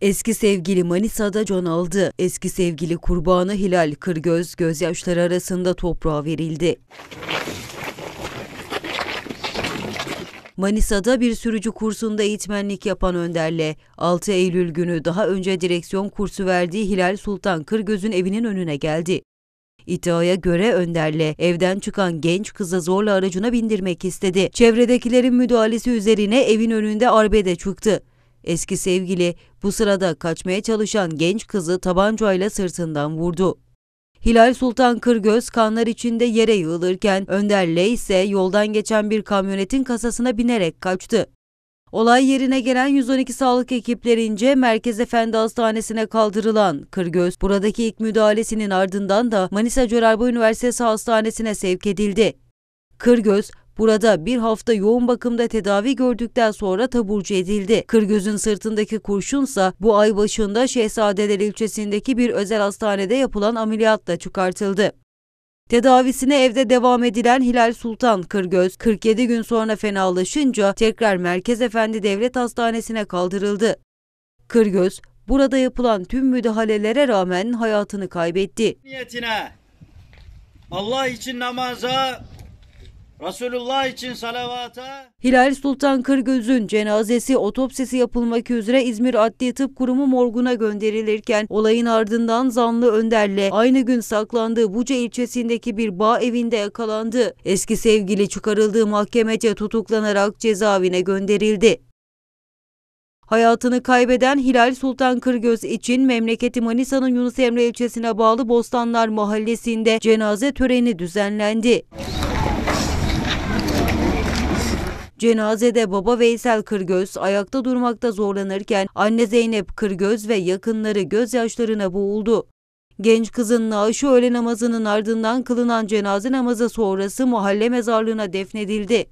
Eski sevgili Manisa'da can aldı. Eski sevgili kurbanı Hilal Kırgöz gözyaşları arasında toprağa verildi. Manisa'da bir sürücü kursunda eğitmenlik yapan Önder'le 6 Eylül günü daha önce direksiyon kursu verdiği Hilal Sultan Kırgöz'ün evinin önüne geldi. İddiaya göre Önder'le evden çıkan genç kıza zorla aracına bindirmek istedi. Çevredekilerin müdahalesi üzerine evin önünde arbede çıktı. Eski sevgili bu sırada kaçmaya çalışan genç kızı tabancayla sırtından vurdu. Hilal Sultan Kırgöz kanlar içinde yere yığılırken Önder L ise yoldan geçen bir kamyonetin kasasına binerek kaçtı. Olay yerine gelen 112 sağlık ekiplerince Merkez Efendi Hastanesi'ne kaldırılan Kırgöz, buradaki ilk müdahalesinin ardından da Manisa Cerrahpaşa Üniversitesi Hastanesi'ne sevk edildi. Kırgöz, Burada bir hafta yoğun bakımda tedavi gördükten sonra taburcu edildi. Kırgöz'ün sırtındaki kurşunsa bu ay başında Şehzadeler ilçesindeki bir özel hastanede yapılan ameliyatla çıkartıldı. Tedavisine evde devam edilen Hilal Sultan Kırgöz 47 gün sonra fenalaşınca tekrar Merkez Efendi Devlet Hastanesi'ne kaldırıldı. Kırgöz burada yapılan tüm müdahalelere rağmen hayatını kaybetti. Niyetine Allah için namaza Resulullah için salavata. Hilal Sultan Kırgöz'ün cenazesi otopsisi yapılmak üzere İzmir Adli Tıp Kurumu morguna gönderilirken olayın ardından zanlı Önder'le aynı gün saklandığı Buca ilçesindeki bir bağ evinde yakalandı. Eski sevgili çıkarıldığı mahkemece tutuklanarak cezaevine gönderildi. Hayatını kaybeden Hilal Sultan Kırgöz için memleketi Manisa'nın Yunus Emre ilçesine bağlı Bostanlar Mahallesi'nde cenaze töreni düzenlendi. Cenazede baba Veysel Kırgöz ayakta durmakta zorlanırken anne Zeynep Kırgöz ve yakınları gözyaşlarına boğuldu. Genç kızın naaşı öğle namazının ardından kılınan cenaze namazı sonrası mahalle mezarlığına defnedildi.